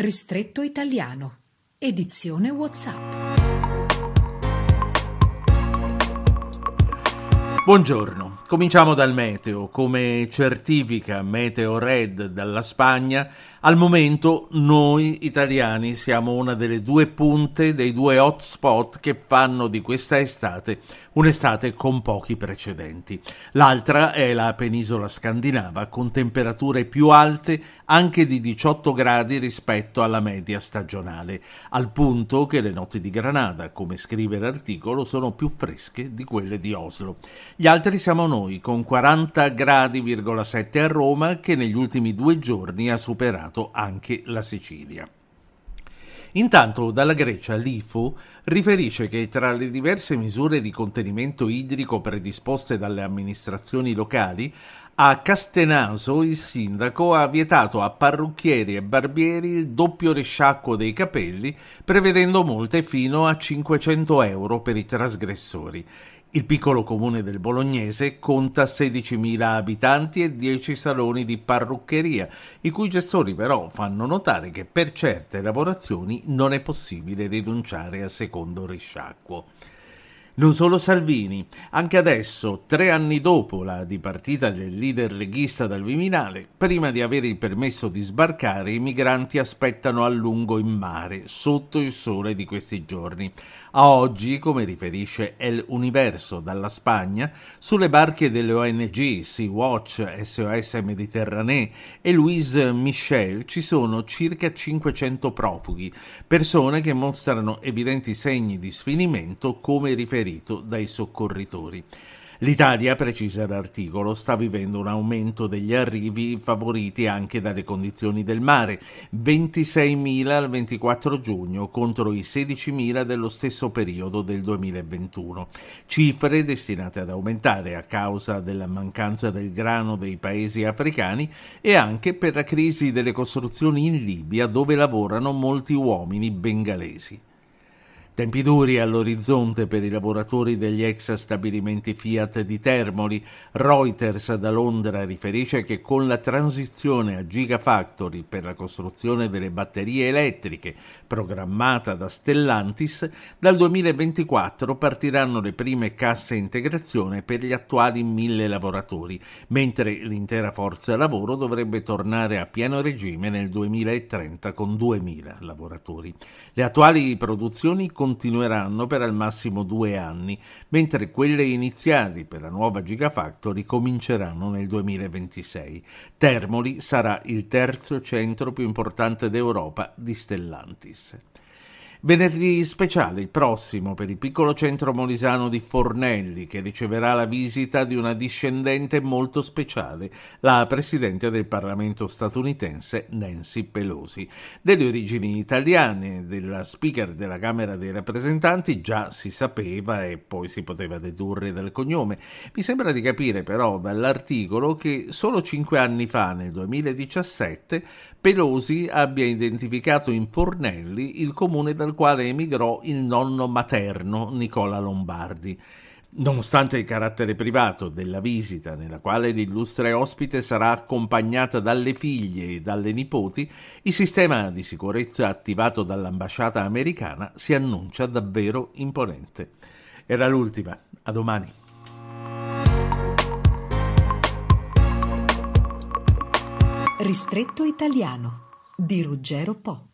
Ristretto Italiano. Edizione WhatsApp. Buongiorno. Cominciamo dal meteo. Come certifica Meteo Red dalla Spagna, al momento noi italiani siamo una delle due punte dei due hotspot che fanno di questa estate un'estate con pochi precedenti. L'altra è la penisola scandinava con temperature più alte anche di 18 gradi rispetto alla media stagionale, al punto che le notti di Granada, come scrive l'articolo, sono più fresche di quelle di Oslo. Gli altri siamo noi noi con 40,7 gradi a Roma che negli ultimi due giorni ha superato anche la Sicilia. Intanto dalla Grecia l'IFO riferisce che tra le diverse misure di contenimento idrico predisposte dalle amministrazioni locali, a Castenaso il sindaco ha vietato a parrucchieri e barbieri il doppio risciacquo dei capelli, prevedendo multe fino a 500 euro per i trasgressori. Il piccolo comune del Bolognese conta 16.000 abitanti e 10 saloni di parruccheria, i cui gestori però fanno notare che per certe lavorazioni non è possibile rinunciare a secondo risciacquo. Non solo Salvini, anche adesso, tre anni dopo la dipartita del leader leghista dal Viminale, prima di avere il permesso di sbarcare, i migranti aspettano a lungo in mare, sotto il sole di questi giorni. A oggi, come riferisce El Universo dalla Spagna, sulle barche delle ONG Sea-Watch, SOS Mediterranee e Louise Michel ci sono circa 500 profughi, persone che mostrano evidenti segni di sfinimento come riferisce ferito dai soccorritori. L'Italia, precisa l'articolo, sta vivendo un aumento degli arrivi favoriti anche dalle condizioni del mare, 26.000 al 24 giugno contro i 16.000 dello stesso periodo del 2021, cifre destinate ad aumentare a causa della mancanza del grano dei paesi africani e anche per la crisi delle costruzioni in Libia dove lavorano molti uomini bengalesi. Tempi duri all'orizzonte per i lavoratori degli ex stabilimenti Fiat di Termoli. Reuters da Londra riferisce che con la transizione a Gigafactory per la costruzione delle batterie elettriche programmata da Stellantis, dal 2024 partiranno le prime casse integrazione per gli attuali mille lavoratori, mentre l'intera forza lavoro dovrebbe tornare a pieno regime nel 2030 con 2000 lavoratori. Le attuali produzioni continuano continueranno per al massimo due anni, mentre quelle iniziali per la nuova Gigafactory cominceranno nel 2026. Termoli sarà il terzo centro più importante d'Europa di Stellantis. Venerdì speciale, il prossimo, per il piccolo centro molisano di Fornelli, che riceverà la visita di una discendente molto speciale, la Presidente del Parlamento statunitense Nancy Pelosi. Delle origini italiane della Speaker della Camera dei Rappresentanti già si sapeva e poi si poteva dedurre dal cognome. Mi sembra di capire però dall'articolo che solo cinque anni fa, nel 2017, Pelosi abbia identificato in Fornelli il comune della dal quale emigrò il nonno materno Nicola Lombardi. Nonostante il carattere privato della visita, nella quale l'illustre ospite sarà accompagnata dalle figlie e dalle nipoti, il sistema di sicurezza attivato dall'ambasciata americana si annuncia davvero imponente. Era l'ultima, a domani. Ristretto italiano di Ruggero Po.